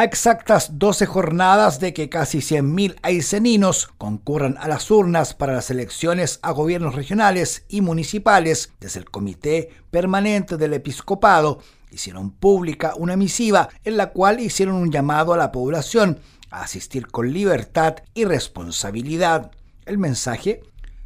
A exactas 12 jornadas de que casi 100.000 aiceninos concurran a las urnas para las elecciones a gobiernos regionales y municipales, desde el Comité Permanente del Episcopado hicieron pública una misiva en la cual hicieron un llamado a la población a asistir con libertad y responsabilidad. El mensaje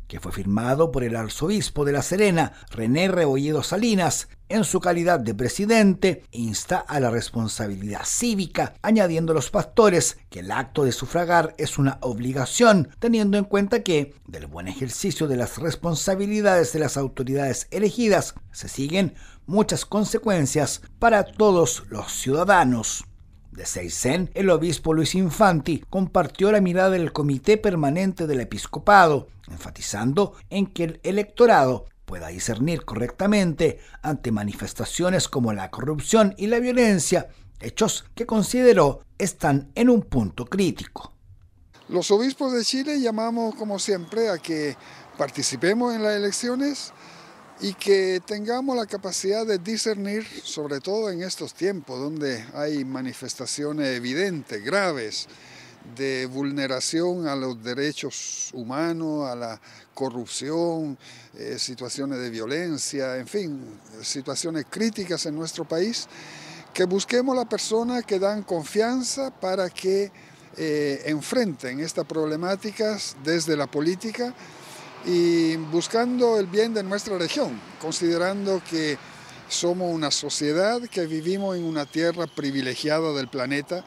que fue firmado por el arzobispo de La Serena, René Rebolledo Salinas, en su calidad de presidente, insta a la responsabilidad cívica, añadiendo a los pastores que el acto de sufragar es una obligación, teniendo en cuenta que, del buen ejercicio de las responsabilidades de las autoridades elegidas, se siguen muchas consecuencias para todos los ciudadanos de Seisen, el obispo Luis Infanti compartió la mirada del Comité Permanente del Episcopado, enfatizando en que el electorado pueda discernir correctamente ante manifestaciones como la corrupción y la violencia, hechos que consideró están en un punto crítico. Los obispos de Chile llamamos, como siempre, a que participemos en las elecciones, y que tengamos la capacidad de discernir, sobre todo en estos tiempos donde hay manifestaciones evidentes, graves, de vulneración a los derechos humanos, a la corrupción, eh, situaciones de violencia, en fin, situaciones críticas en nuestro país, que busquemos la persona que dan confianza para que eh, enfrenten estas problemáticas desde la política y buscando el bien de nuestra región, considerando que somos una sociedad que vivimos en una tierra privilegiada del planeta,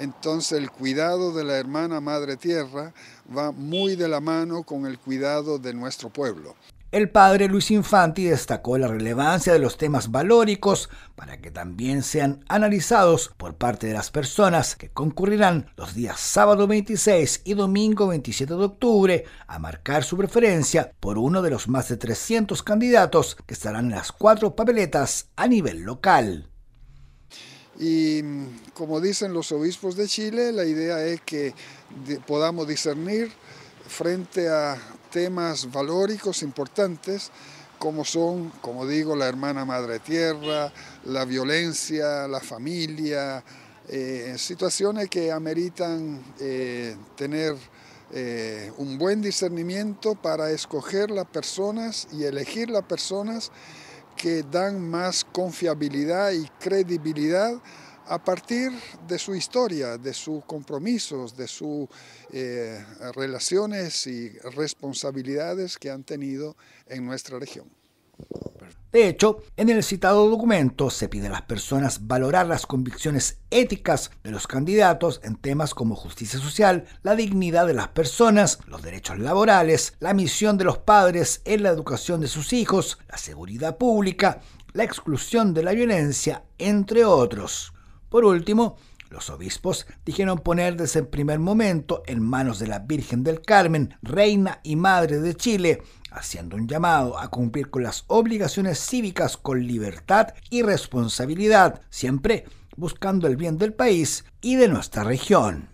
entonces el cuidado de la hermana madre tierra va muy de la mano con el cuidado de nuestro pueblo. El padre Luis Infanti destacó la relevancia de los temas valóricos para que también sean analizados por parte de las personas que concurrirán los días sábado 26 y domingo 27 de octubre a marcar su preferencia por uno de los más de 300 candidatos que estarán en las cuatro papeletas a nivel local. Y mm, como dicen los obispos de Chile, la idea es que podamos discernir frente a temas valóricos importantes como son, como digo, la hermana madre tierra, la violencia, la familia, eh, situaciones que ameritan eh, tener eh, un buen discernimiento para escoger las personas y elegir las personas que dan más confiabilidad y credibilidad a partir de su historia, de sus compromisos, de sus eh, relaciones y responsabilidades que han tenido en nuestra región. De hecho, en el citado documento se pide a las personas valorar las convicciones éticas de los candidatos en temas como justicia social, la dignidad de las personas, los derechos laborales, la misión de los padres en la educación de sus hijos, la seguridad pública, la exclusión de la violencia, entre otros. Por último, los obispos dijeron poner desde el primer momento en manos de la Virgen del Carmen, Reina y Madre de Chile, haciendo un llamado a cumplir con las obligaciones cívicas con libertad y responsabilidad, siempre buscando el bien del país y de nuestra región.